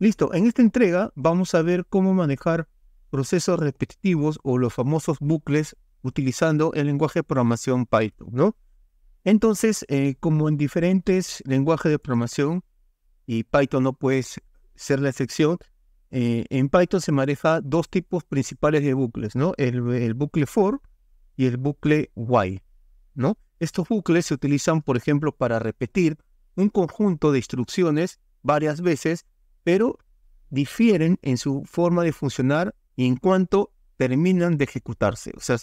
Listo, en esta entrega vamos a ver cómo manejar procesos repetitivos o los famosos bucles utilizando el lenguaje de programación Python, ¿no? Entonces, eh, como en diferentes lenguajes de programación, y Python no puede ser la excepción, eh, en Python se maneja dos tipos principales de bucles, ¿no? El, el bucle for y el bucle while, ¿no? Estos bucles se utilizan, por ejemplo, para repetir un conjunto de instrucciones varias veces pero difieren en su forma de funcionar y en cuanto terminan de ejecutarse. O sea,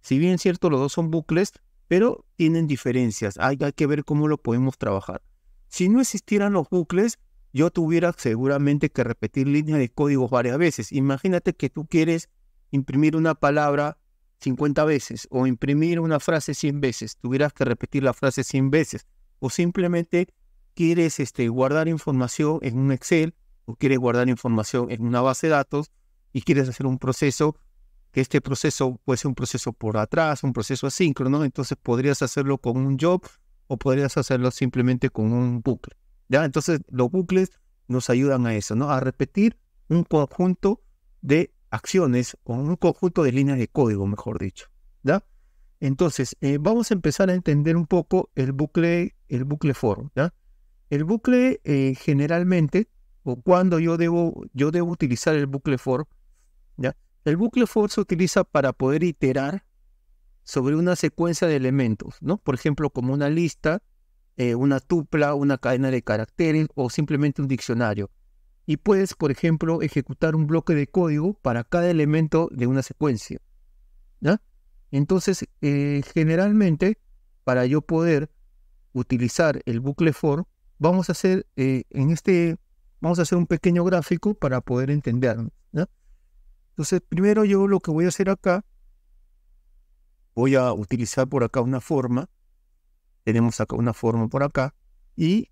si bien es cierto, los dos son bucles, pero tienen diferencias. Hay, hay que ver cómo lo podemos trabajar. Si no existieran los bucles, yo tuviera seguramente que repetir líneas de código varias veces. Imagínate que tú quieres imprimir una palabra 50 veces o imprimir una frase 100 veces. Tuvieras que repetir la frase 100 veces o simplemente quieres este, guardar información en un Excel o quieres guardar información en una base de datos y quieres hacer un proceso, que este proceso puede ser un proceso por atrás, un proceso asíncrono, entonces podrías hacerlo con un job o podrías hacerlo simplemente con un bucle. ¿ya? Entonces los bucles nos ayudan a eso, ¿no? a repetir un conjunto de acciones o un conjunto de líneas de código, mejor dicho. ¿ya? Entonces, eh, vamos a empezar a entender un poco el bucle, el bucle for, ¿ya? El bucle eh, generalmente, o cuando yo debo, yo debo utilizar el bucle for, ¿ya? El bucle for se utiliza para poder iterar sobre una secuencia de elementos, ¿no? Por ejemplo, como una lista, eh, una tupla, una cadena de caracteres o simplemente un diccionario. Y puedes, por ejemplo, ejecutar un bloque de código para cada elemento de una secuencia. Entonces, eh, generalmente, para yo poder utilizar el bucle for, vamos a hacer eh, en este, vamos a hacer un pequeño gráfico para poder entender. Entonces, primero yo lo que voy a hacer acá, voy a utilizar por acá una forma. Tenemos acá una forma por acá. Y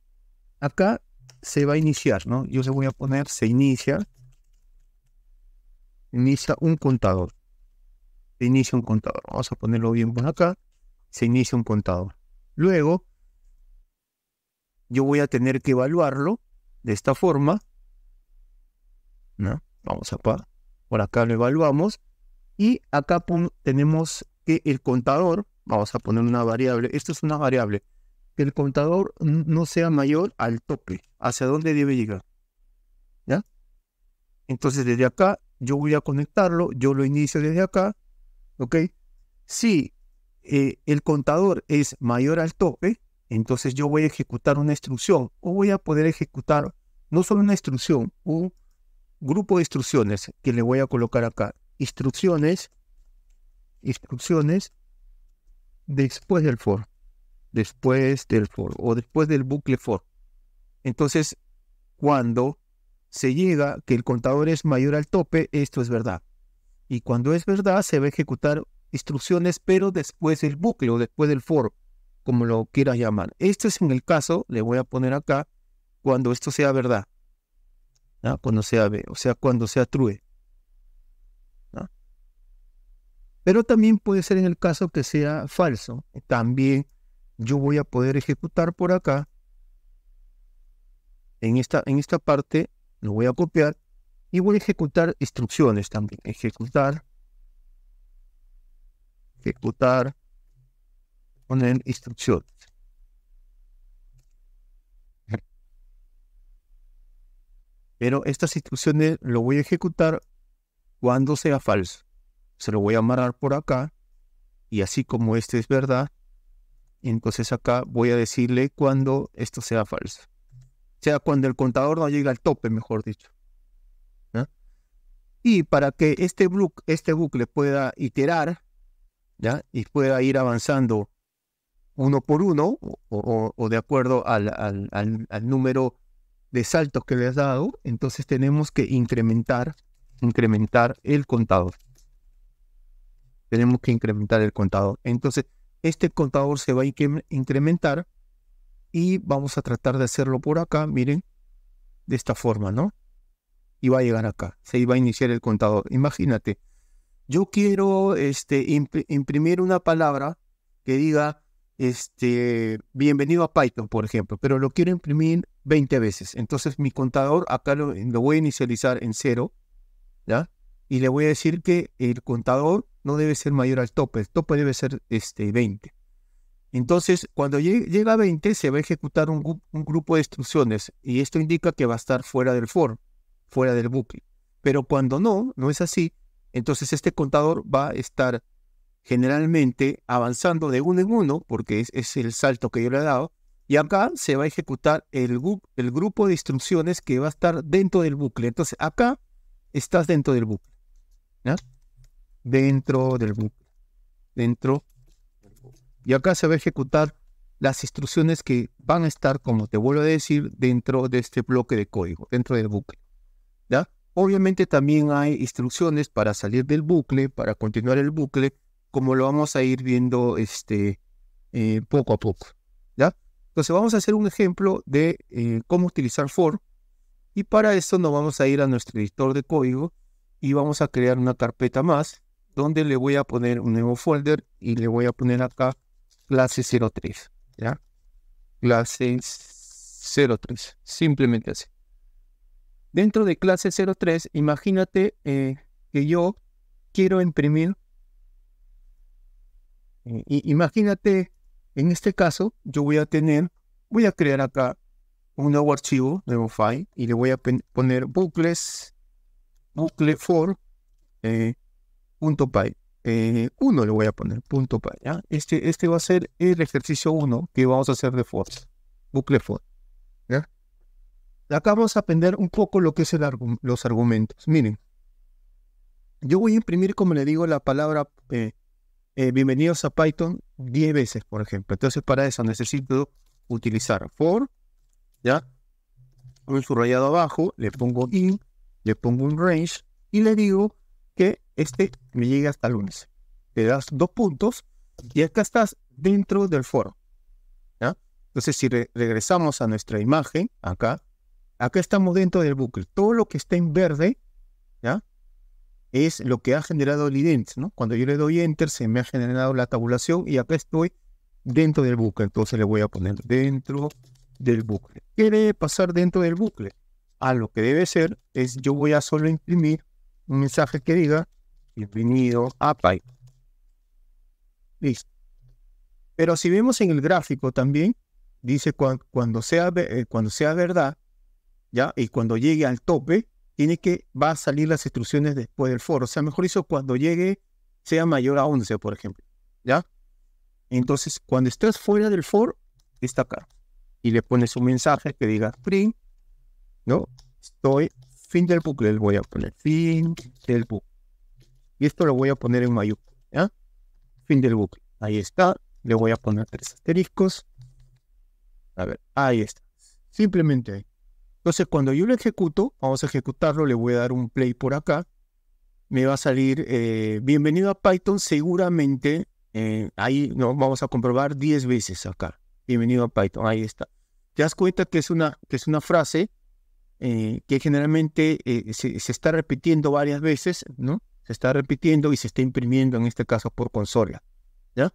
acá se va a iniciar, ¿no? Yo se voy a poner, se inicia. Inicia un contador. Se inicia un contador. Vamos a ponerlo bien por acá. Se inicia un contador. Luego, yo voy a tener que evaluarlo de esta forma. ¿no? Vamos acá, por acá lo evaluamos. Y acá tenemos que el contador, vamos a poner una variable, esto es una variable, que el contador no sea mayor al tope, hacia dónde debe llegar. ¿Ya? Entonces desde acá yo voy a conectarlo, yo lo inicio desde acá, ¿ok? Si eh, el contador es mayor al tope, entonces yo voy a ejecutar una instrucción o voy a poder ejecutar no solo una instrucción, un grupo de instrucciones que le voy a colocar acá. Instrucciones, instrucciones después del for, después del for o después del bucle for. Entonces, cuando se llega que el contador es mayor al tope, esto es verdad. Y cuando es verdad, se va a ejecutar instrucciones, pero después del bucle o después del for como lo quieras llamar. Este es en el caso, le voy a poner acá, cuando esto sea verdad. Cuando sea o sea, cuando sea true. Pero también puede ser en el caso que sea falso. También yo voy a poder ejecutar por acá. En esta, en esta parte lo voy a copiar y voy a ejecutar instrucciones también. Ejecutar. Ejecutar. Poner instrucciones. Pero estas instrucciones lo voy a ejecutar cuando sea falso. Se lo voy a amarrar por acá. Y así como este es verdad, entonces acá voy a decirle cuando esto sea falso. O sea, cuando el contador no llegue al tope, mejor dicho. Y para que este, bucle, este bucle pueda iterar ¿ya? y pueda ir avanzando uno por uno o, de acuerdo al, al, número de saltos que le has dado, entonces tenemos que incrementar, incrementar el contador. Tenemos que incrementar el contador. Entonces, este contador se va a incrementar y vamos a tratar de hacerlo por acá, miren, de esta forma, ¿no? Y va a llegar acá, se va a iniciar el contador. Imagínate, yo quiero este, imprimir una palabra que diga este, bienvenido a Python, por ejemplo, pero lo quiero imprimir 20 veces. Entonces mi contador acá lo, voy a inicializar en 0, ¿ya? Y le voy a decir que el contador no debe ser mayor al tope, el tope debe ser este, 20. Entonces, cuando llegue, llega a 20, se va a ejecutar un, grupo de instrucciones y esto indica que va a estar fuera del for, fuera del bucle. Pero cuando no, no es así, entonces este contador va a estar generalmente avanzando de uno en uno, porque es, el salto que yo le he dado, y acá se va a ejecutar el, grupo de instrucciones que va a estar dentro del bucle. Entonces, acá estás dentro del bucle. Dentro del bucle. Dentro. Y acá se va a ejecutar las instrucciones que van a estar, como te vuelvo a decir, dentro de este bloque de código, dentro del bucle. ¿ya? Obviamente también hay instrucciones para salir del bucle, para continuar el bucle, como lo vamos a ir viendo este, eh, poco a poco. ¿ya? Entonces vamos a hacer un ejemplo de eh, cómo utilizar for y para esto nos vamos a ir a nuestro editor de código y vamos a crear una carpeta más donde le voy a poner un nuevo folder y le voy a poner acá clase 03, ¿ya? Clase 03, simplemente así. Dentro de clase 03, imagínate eh, que yo quiero imprimir eh, imagínate, en este caso, yo voy a tener, voy a crear acá un nuevo archivo, nuevo file, y le voy a poner bucles, bucle for, eh, punto py. Eh, uno le voy a poner, punto py. Este, este va a ser el ejercicio 1 que vamos a hacer de for, bucle for. Acá vamos a aprender un poco lo que es los argumentos. Miren, yo voy a imprimir, como le digo, la palabra eh, bienvenidos a Python 10 veces, por ejemplo. Entonces, para eso necesito utilizar for, ¿ya? Un subrayado abajo, le pongo in, le pongo un range y le digo que este me llegue hasta lunes. Le das dos puntos y acá estás dentro del foro. ¿ya? Entonces, si regresamos a nuestra imagen, acá, acá estamos dentro del bucle. Todo lo que está en verde, ¿ya? es lo que ha generado el ident, ¿no? Cuando yo le doy enter, se me ha generado la tabulación y acá estoy dentro del bucle. Entonces le voy a poner dentro del bucle. ¿Qué debe pasar dentro del bucle? A lo que debe ser es yo voy a solo imprimir un mensaje que diga bienvenido a Listo. Pero si vemos en el gráfico también, dice cuando, sea, eh, cuando sea verdad, ¿ya? Y cuando llegue al tope, tiene que, va a salir las instrucciones después del for. O sea, mejor hizo cuando llegue sea mayor a 11, por ejemplo. ¿Ya? Entonces, cuando estés fuera del for, está acá. Y le pones un mensaje que diga, print, ¿no? Estoy, fin del bucle, le voy a poner, fin del bucle. Y esto lo voy a poner en mayúscula, ¿ya? Fin del bucle. Ahí está. Le voy a poner tres asteriscos. A ver, ahí está. Simplemente ahí. Entonces, cuando yo lo ejecuto, vamos a ejecutarlo, le voy a dar un play por acá. Me va a salir, eh, bienvenido a Python, seguramente, eh, ahí no, vamos a comprobar 10 veces acá. Bienvenido a Python, ahí está. Te das cuenta que es una, que es una frase eh, que generalmente se, se, está repitiendo varias veces, ¿no? Se está repitiendo y se está imprimiendo, en este caso, por consola, ¿ya?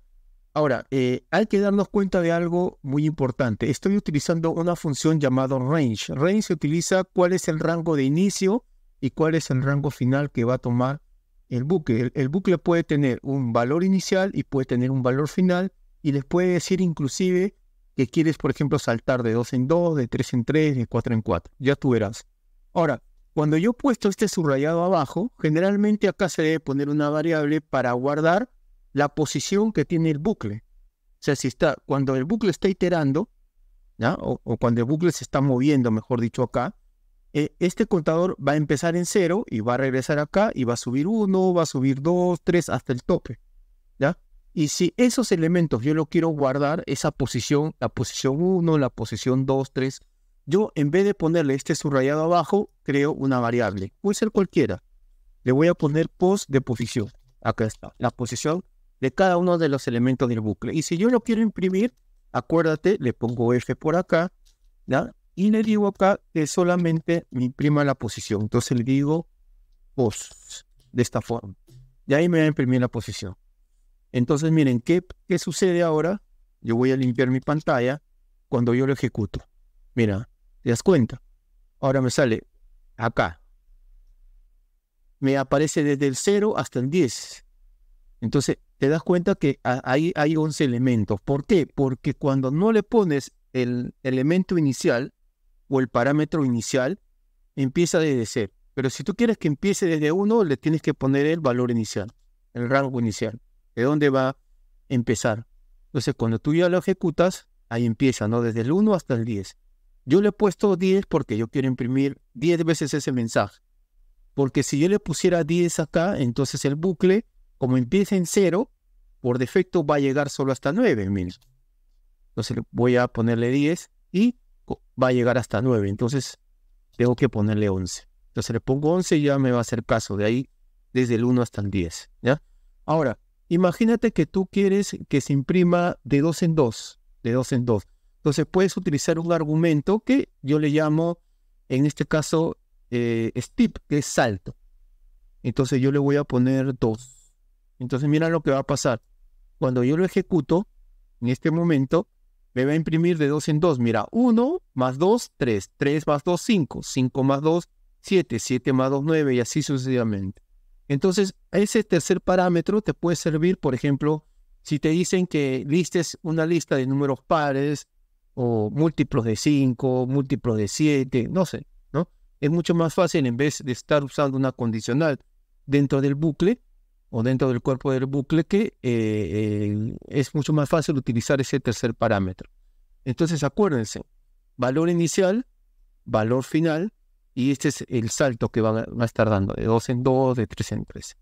Ahora, eh, hay que darnos cuenta de algo muy importante. Estoy utilizando una función llamada range. Range se utiliza cuál es el rango de inicio y cuál es el rango final que va a tomar el bucle. El, el bucle puede tener un valor inicial y puede tener un valor final y les puede decir inclusive que quieres, por ejemplo, saltar de 2 en 2, de 3 en 3, de 4 en 4. Ya tú verás. Ahora, cuando yo he puesto este subrayado abajo, generalmente acá se debe poner una variable para guardar la posición que tiene el bucle. O sea, si está, cuando el bucle está iterando, ¿ya? O, cuando el bucle se está moviendo, mejor dicho, acá, eh, este contador va a empezar en cero y va a regresar acá y va a subir uno, va a subir dos, tres, hasta el tope. ¿ya? Y si esos elementos yo lo quiero guardar, esa posición, la posición 1, la posición 2, 3, yo en vez de ponerle este subrayado abajo, creo una variable. Puede ser cualquiera. Le voy a poner post de posición. Acá está. La posición de cada uno de los elementos del bucle. Y si yo lo quiero imprimir, acuérdate, le pongo F por acá, ¿Ya? y le digo acá que solamente me imprima la posición. Entonces le digo post de esta forma. y ahí me va a imprimir la posición. Entonces miren, ¿qué, ¿qué sucede ahora? Yo voy a limpiar mi pantalla cuando yo lo ejecuto. Mira, ¿te das cuenta? Ahora me sale acá. Me aparece desde el 0 hasta el 10. Entonces, te das cuenta que ahí hay 11 elementos. ¿Por qué? Porque cuando no le pones el elemento inicial o el parámetro inicial, empieza desde cero. Pero si tú quieres que empiece desde uno, le tienes que poner el valor inicial, el rango inicial, de dónde va a empezar. Entonces, cuando tú ya lo ejecutas, ahí empieza, ¿no? Desde el 1 hasta el 10. Yo le he puesto 10 porque yo quiero imprimir 10 veces ese mensaje. Porque si yo le pusiera 10 acá, entonces el bucle como empieza en 0, por defecto va a llegar solo hasta 9, Entonces voy a ponerle 10 y va a llegar hasta 9. Entonces tengo que ponerle 11. Entonces le pongo 11 y ya me va a hacer caso. De ahí, desde el 1 hasta el 10. ¿ya? Ahora, imagínate que tú quieres que se imprima de 2 en 2. De 2 en 2. Entonces puedes utilizar un argumento que yo le llamo, en este caso, eh, que es salto. Entonces yo le voy a poner 2. Entonces mira lo que va a pasar. Cuando yo lo ejecuto, en este momento, me va a imprimir de 2 en 2. Mira, 1 más 2, 3. 3 más 2, 5. 5 más 2, 7. 7 más 2, 9. Y así sucesivamente. Entonces, ese tercer parámetro te puede servir, por ejemplo, si te dicen que listes una lista de números pares o múltiplos de 5, múltiplos de 7, no sé, ¿no? Es mucho más fácil en vez de estar usando una condicional dentro del bucle, o dentro del cuerpo del bucle que eh, eh, es mucho más fácil utilizar ese tercer parámetro. Entonces acuérdense, valor inicial, valor final, y este es el salto que van a, estar dando, de 2 en 2, de 3 en 3.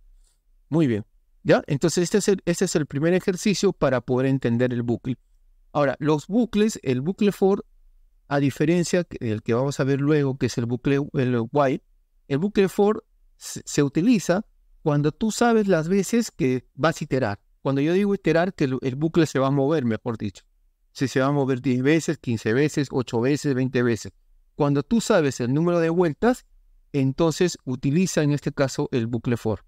Muy bien. ¿Ya? Entonces, este es, el, este es el primer ejercicio para poder entender el bucle. Ahora, los bucles, el bucle for, a diferencia del que vamos a ver luego, que es el bucle el while, el bucle for se utiliza cuando tú sabes las veces que vas a iterar. Cuando yo digo iterar, que el, bucle se va a mover, mejor dicho. Si se va a mover 10 veces, 15 veces, 8 veces, 20 veces. Cuando tú sabes el número de vueltas, entonces utiliza en este caso el bucle for.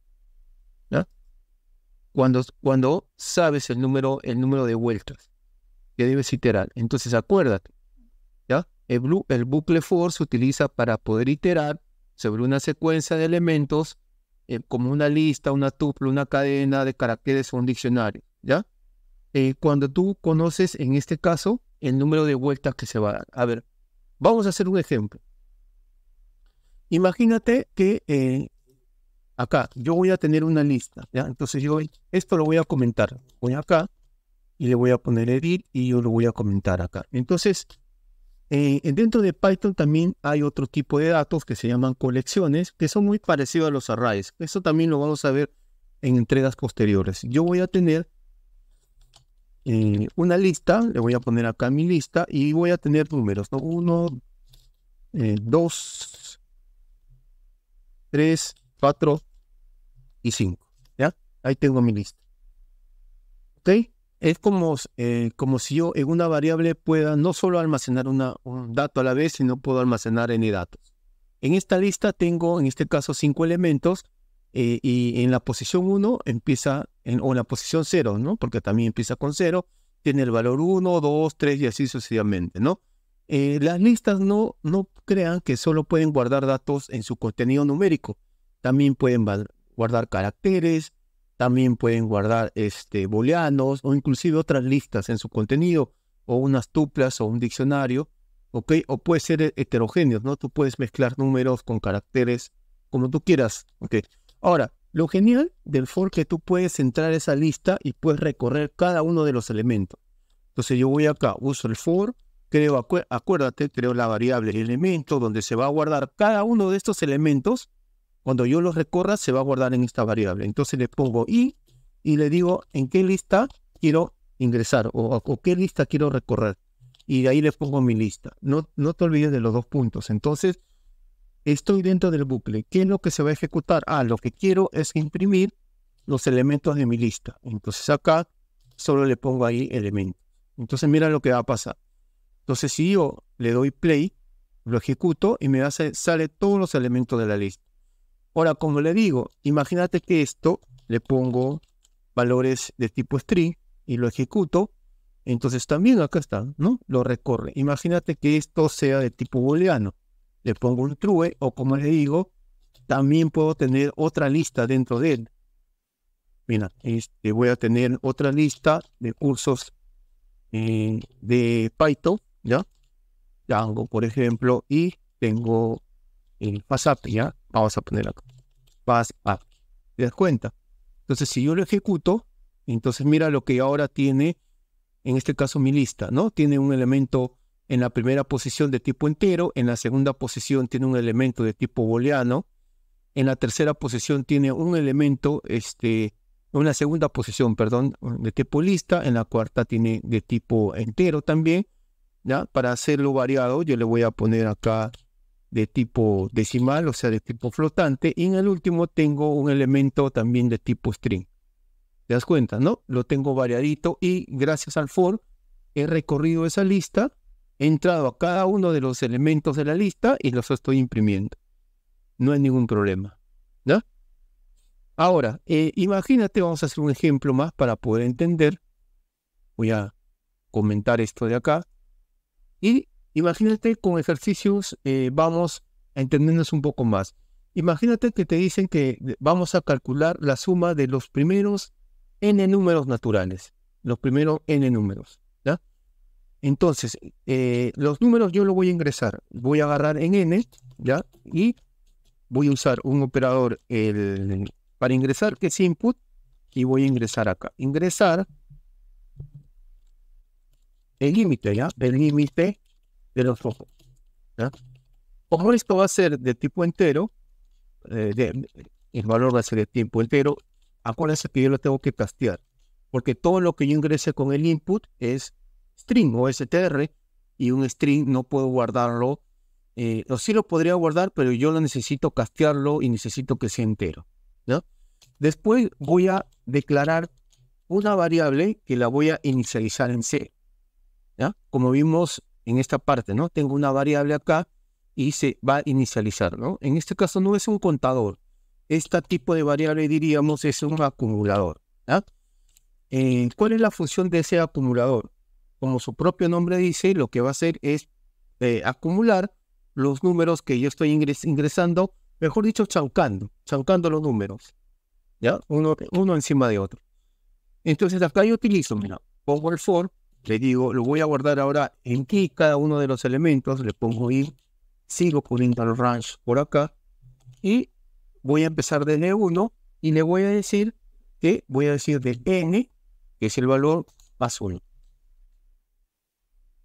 Cuando, cuando sabes el número, el número de vueltas que debes iterar. Entonces acuérdate, ¿ya? el bucle for se utiliza para poder iterar sobre una secuencia de elementos eh, como una lista, una tupla, una cadena de caracteres o un diccionario, ¿ya? Eh, cuando tú conoces, en este caso, el número de vueltas que se va a dar. A ver, vamos a hacer un ejemplo. Imagínate que eh, acá yo voy a tener una lista, ¿ya? Entonces yo esto lo voy a comentar. Voy acá y le voy a poner edit y yo lo voy a comentar acá. Entonces, eh, dentro de Python también hay otro tipo de datos que se llaman colecciones, que son muy parecidos a los arrays. Eso también lo vamos a ver en entregas posteriores. Yo voy a tener eh, una lista, le voy a poner acá mi lista y voy a tener números, Uno, 1, 2, 3, 4 y 5. ¿Ya? Ahí tengo mi lista. ¿Ok? es como, eh, como si yo en una variable pueda no solo almacenar un dato a la vez, sino puedo almacenar n datos. En esta lista tengo, en este caso, cinco elementos eh, y en la posición 1 empieza, en, o en la posición 0, ¿no? Porque también empieza con 0, tiene el valor 1, 2, 3 y así sucesivamente, ¿no? Eh, las listas no, no crean que solo pueden guardar datos en su contenido numérico, también pueden guardar caracteres, también pueden guardar este, booleanos o inclusive otras listas en su contenido o unas tuplas o un diccionario, ¿ok? O puede ser heterogéneo, ¿no? Tú puedes mezclar números con caracteres como tú quieras, ¿ok? Ahora, lo genial del for que tú puedes entrar a esa lista y puedes recorrer cada uno de los elementos. Entonces yo voy acá, uso el for, creo, acuérdate, creo la variable elemento donde se va a guardar cada uno de estos elementos cuando yo lo recorra, se va a guardar en esta variable. Entonces le pongo i y le digo en qué lista quiero ingresar o, qué lista quiero recorrer. Y de ahí le pongo mi lista. No, no te olvides de los dos puntos. Entonces, estoy dentro del bucle. ¿Qué es lo que se va a ejecutar? Ah, lo que quiero es imprimir los elementos de mi lista. Entonces acá solo le pongo ahí elemento. Entonces mira lo que va a pasar. Entonces si yo le doy play, lo ejecuto y me hace, sale todos los elementos de la lista. Ahora, como le digo, imagínate que esto le pongo valores de tipo string y lo ejecuto. Entonces también acá está, ¿no? Lo recorre. Imagínate que esto sea de tipo booleano. Le pongo un true o como le digo, también puedo tener otra lista dentro de él. Mira, este, voy a tener otra lista de cursos eh, de Python, ¿ya? Django, por ejemplo, y tengo el WhatsApp, ¿ya? Vamos a poner acá. Vas a. ¿Te das cuenta? Entonces, si yo lo ejecuto, entonces mira lo que ahora tiene, en este caso mi lista, ¿no? Tiene un elemento en la primera posición de tipo entero, en la segunda posición tiene un elemento de tipo booleano, en la tercera posición tiene un elemento, este, una segunda posición, perdón, de tipo lista, en la cuarta tiene de tipo entero también, ¿ya? Para hacerlo variado, yo le voy a poner acá de tipo decimal, o sea, de tipo flotante, y en el último tengo un elemento también de tipo string. ¿Te das cuenta, no? Lo tengo variadito y gracias al for he recorrido esa lista, he entrado a cada uno de los elementos de la lista y los estoy imprimiendo. No hay ningún problema, ¿no? Ahora, eh, imagínate, vamos a hacer un ejemplo más para poder entender. Voy a comentar esto de acá. Y Imagínate con ejercicios eh, vamos a entendernos un poco más. Imagínate que te dicen que vamos a calcular la suma de los primeros n números naturales, los primeros n números. ¿ya? Entonces, eh, los números yo los voy a ingresar, voy a agarrar en n ¿ya? y voy a usar un operador el, para ingresar que es input y voy a ingresar acá. Ingresar el límite, ¿ya? El límite de los ojos. ¿ya? esto va a ser de tipo entero, eh, el valor va a ser de tiempo entero, acuérdense que yo lo tengo que castear, porque todo lo que yo ingrese con el input es string o str, y un string no puedo guardarlo, eh, o sí lo podría guardar, pero yo lo necesito castearlo y necesito que sea entero. Después voy a declarar una variable que la voy a inicializar en C. Como vimos en esta parte, ¿no? Tengo una variable acá y se va a inicializar, ¿no? En este caso no es un contador. Este tipo de variable, diríamos, es un acumulador. ¿ya? Eh, ¿Cuál es la función de ese acumulador? Como su propio nombre dice, lo que va a hacer es eh, acumular los números que yo estoy ingresando, mejor dicho, chaucando, chaucando los números, ¿ya? Uno, uno encima de otro. Entonces acá yo utilizo, mira, pongo le digo, lo voy a guardar ahora en key cada uno de los elementos, le pongo in, sigo poniendo el range por acá y voy a empezar de n 1 y le voy a decir que voy a decir de n, que es el valor más 1.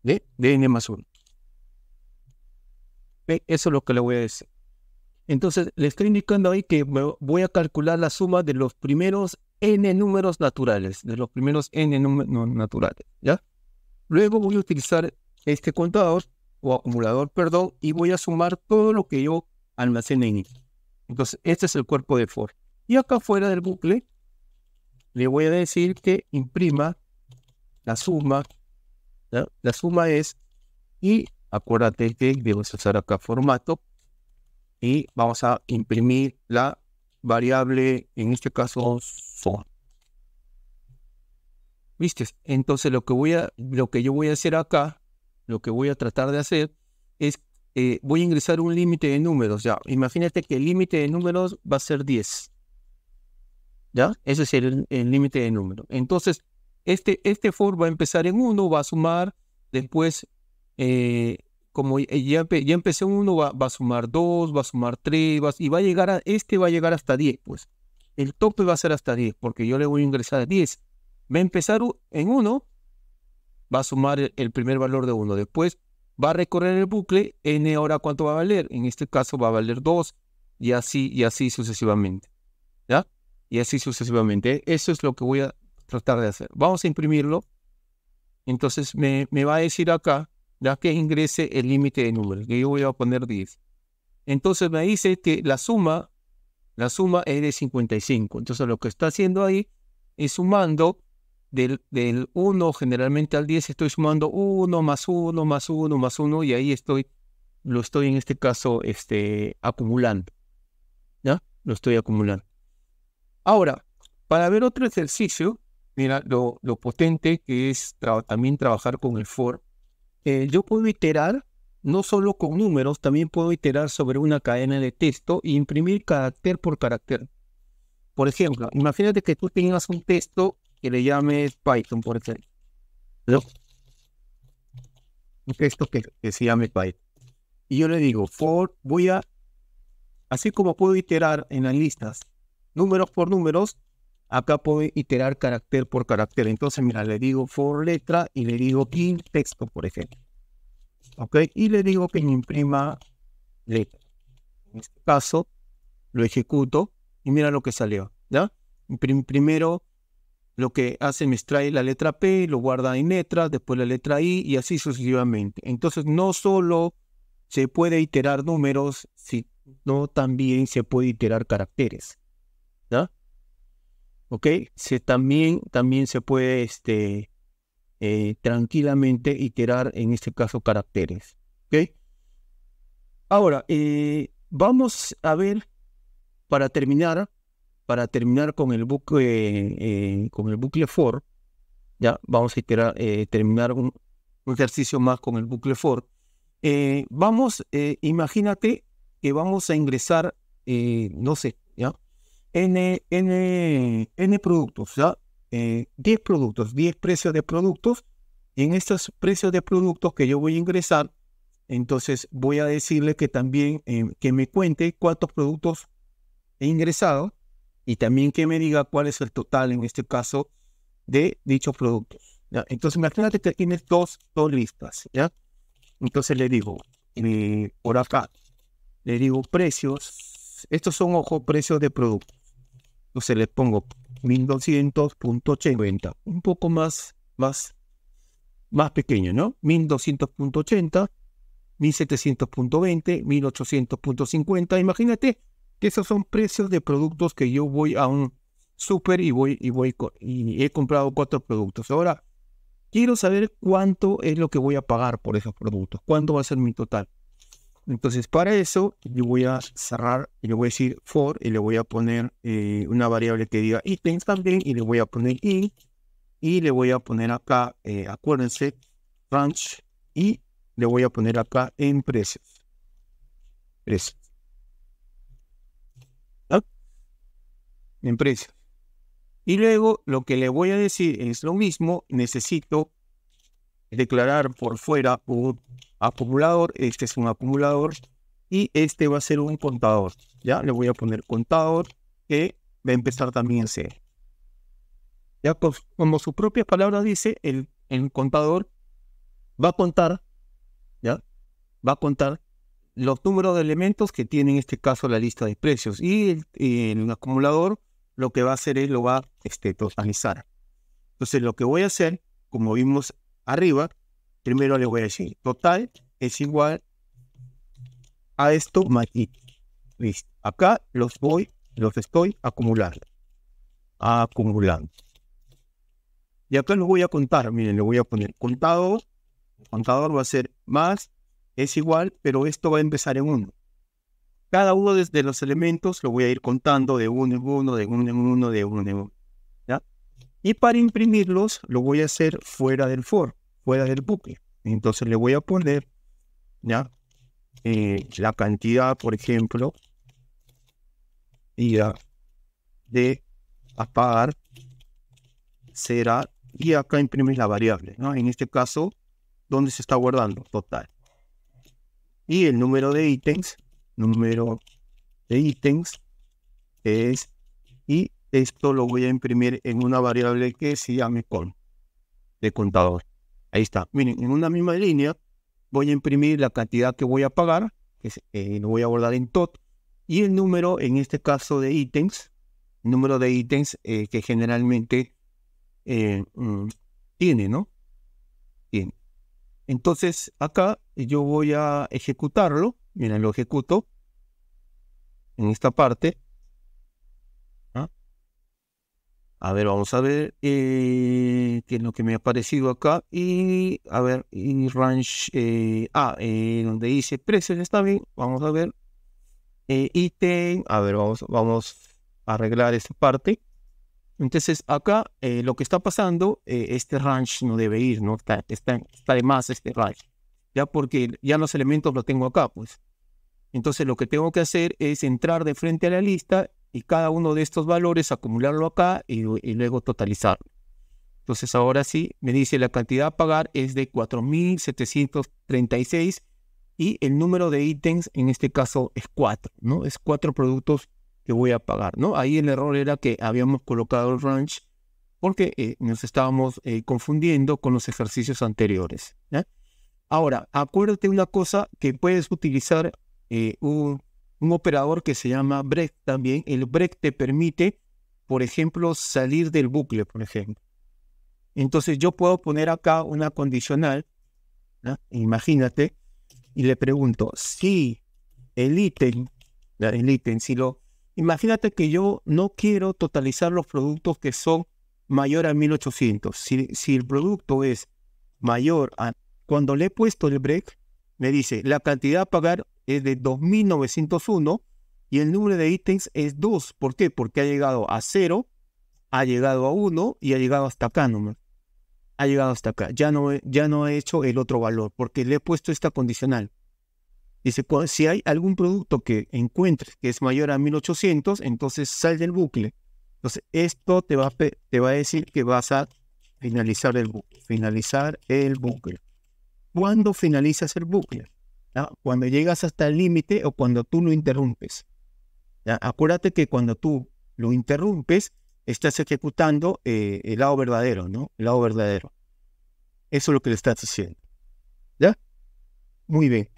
De, n más 1. Eso es lo que le voy a decir. Entonces, le estoy indicando ahí que voy a calcular la suma de los primeros n números naturales, de los primeros n números naturales, ¿ya? Luego voy a utilizar este contador o acumulador, perdón, y voy a sumar todo lo que yo almacene en él. Entonces, este es el cuerpo de for. Y acá fuera del bucle, le voy a decir que imprima la suma. La suma es, y acuérdate que Debo usar acá formato, y vamos a imprimir la variable, en este caso, son. ¿Viste? Entonces lo que, voy a, lo que yo voy a hacer acá, lo que voy a tratar de hacer es, eh, voy a ingresar un límite de números. Ya, imagínate que el límite de números va a ser 10. ¿Ya? Ese es el límite de números. Entonces, este, este for va a empezar en 1, va a sumar, después eh, como ya, ya empecé uno, va, va, a sumar 2, va a sumar 3, y va a llegar a, este va a llegar hasta 10, pues. El tope va a ser hasta 10, porque yo le voy a ingresar a 10. Va a empezar en 1, va a sumar el primer valor de 1. después va a recorrer el bucle, n ahora cuánto va a valer, en este caso va a valer 2, y así, y así sucesivamente. ¿Ya? Y así sucesivamente. Eso es lo que voy a tratar de hacer. Vamos a imprimirlo. Entonces me, me va a decir acá ya que ingrese el límite de números, que yo voy a poner 10. Entonces me dice que la suma, la suma es de 55. Entonces lo que está haciendo ahí es sumando del, del 1 generalmente al 10, estoy sumando 1 más 1 más 1 más 1 y ahí estoy, lo estoy en este caso este, acumulando. ¿Ya? Lo estoy acumulando. Ahora, para ver otro ejercicio, mira lo, potente que es también trabajar con el for eh, yo puedo iterar no solo con números, también puedo iterar sobre una cadena de texto e imprimir carácter por carácter. Por ejemplo, imagínate que tú tengas un texto que le llames Python, por ejemplo. ¿No? Un texto que, que se llame Python. Y yo le digo, for, voy a, así como puedo iterar en las listas, números por números, Acá puedo iterar carácter por carácter. Entonces, mira, le digo for letra y le digo in texto, por ejemplo. ¿Ok? Y le digo que me imprima letra. En este caso, lo ejecuto y mira lo que salió. ¿Ya? Primero, lo que hace me extrae la letra P, lo guarda en letra, después la letra I y así sucesivamente. Entonces, no solo se puede iterar números, sino también se puede iterar caracteres. ¿Ya? ¿ok? Se, también, también se puede este, eh, tranquilamente iterar, en este caso, caracteres, ¿ok? Ahora, eh, vamos a ver, para terminar, para terminar con el bucle, eh, con el bucle for, ya vamos a iterar, terminar un, un, ejercicio más con el bucle for. vamos, imagínate que vamos a ingresar, no sé, N, N, N productos, ¿ya? 10 eh, productos, 10 precios de productos. Y en estos precios de productos que yo voy a ingresar, entonces voy a decirle que también eh, que me cuente cuántos productos he ingresado y también que me diga cuál es el total en este caso de dichos productos. Entonces imagínate que tienes dos, listas, ¿ya? Entonces le digo, eh, por acá, le digo precios, estos son, ojo, precios de productos. Entonces les pongo 1200.80, un poco más, más, más pequeño, ¿no? 1200.80, 1700.20, 1800.50. Imagínate que esos son precios de productos que yo voy a un super y voy y voy y he comprado cuatro productos. Ahora quiero saber cuánto es lo que voy a pagar por esos productos, cuánto va a ser mi total. Entonces, para eso, yo voy a cerrar, y le voy a decir for y le voy a poner eh, una variable que diga items también y le voy a poner i y le voy a poner acá, eh, acuérdense, branch y le voy a poner acá en precios. Precios. ¿Ah? En precios. Y luego lo que le voy a decir es lo mismo, necesito declarar por fuera un acumulador, este es un acumulador y este va a ser un contador. Ya le voy a poner contador que va a empezar también a C. Ya como su propia palabra dice, el, el contador va a contar, ya va a contar los números de elementos que tiene en este caso la lista de precios y el, el acumulador lo que va a hacer es lo va a este, totalizar Entonces lo que voy a hacer, como vimos arriba, Primero les voy a decir, total es igual a esto más i. Listo. Acá los voy, los estoy acumulando. Acumulando. Y acá los voy a contar. Miren, le voy a poner contado. Contador va a ser más, es igual, pero esto va a empezar en uno. Cada uno de, los elementos lo voy a ir contando de uno en uno, de uno en uno, de uno en uno. Y para imprimirlos lo voy a hacer fuera del for del buque, Entonces le voy a poner ¿ya? Eh, la cantidad, por ejemplo, ya, de apagar será, y acá imprimes la variable, En este caso, ¿dónde se está guardando? Total. Y el número de ítems, número de ítems es, y esto lo voy a imprimir en una variable que se llame con, de contador. Ahí está. Miren, en una misma línea voy a imprimir la cantidad que voy a pagar, que eh, lo voy a abordar en TOT, y el número, en este caso de ítems, número de ítems eh, que generalmente eh, mm, tiene, ¿no? Tiene. Entonces, acá yo voy a ejecutarlo. Miren, lo ejecuto en esta parte. A ver, vamos a ver eh, qué es lo que me ha aparecido acá. Y a ver, y range. Eh, ah, eh, donde dice precios está bien. Vamos a ver. item. A ver, vamos, vamos a arreglar esta parte. Entonces, acá lo que está pasando, este range no debe ir, ¿no? Está, está, está de más este Ranch, Ya porque ya los elementos los tengo acá, pues. Entonces, lo que tengo que hacer es entrar de frente a la lista y cada uno de estos valores acumularlo acá y, luego totalizarlo. Entonces ahora sí, me dice la cantidad a pagar es de 4.736 y el número de ítems en este caso es 4, ¿no? Es 4 productos que voy a pagar, ¿no? Ahí el error era que habíamos colocado el range porque eh, nos estábamos eh, confundiendo con los ejercicios anteriores. Ahora, acuérdate una cosa que puedes utilizar eh, un un operador que se llama break también. El break te permite, por ejemplo, salir del bucle, por ejemplo. Entonces yo puedo poner acá una condicional, imagínate, y le pregunto, si el ítem, el ítem, si lo... Imagínate que yo no quiero totalizar los productos que son mayor a 1800. Si, si el producto es mayor a... Cuando le he puesto el break, me dice, la cantidad a pagar es de 2.901 y el número de ítems es 2. ¿Por qué? Porque ha llegado a 0, ha llegado a 1 y ha llegado hasta acá Ha llegado hasta acá. Ya no, he, ya no hecho el otro valor porque le he puesto esta condicional. Dice, si hay algún producto que encuentres que es mayor a 1800, entonces sal del bucle. Entonces, esto te va, te va a decir que vas a finalizar el bucle. Finalizar el bucle. ¿Cuándo finalizas el bucle? cuando llegas hasta el límite o cuando tú lo interrumpes. Acuérdate que cuando tú lo interrumpes, estás ejecutando eh, el lado verdadero, ¿no? El lado verdadero. Eso es lo que le estás haciendo. ¿Ya? Muy bien.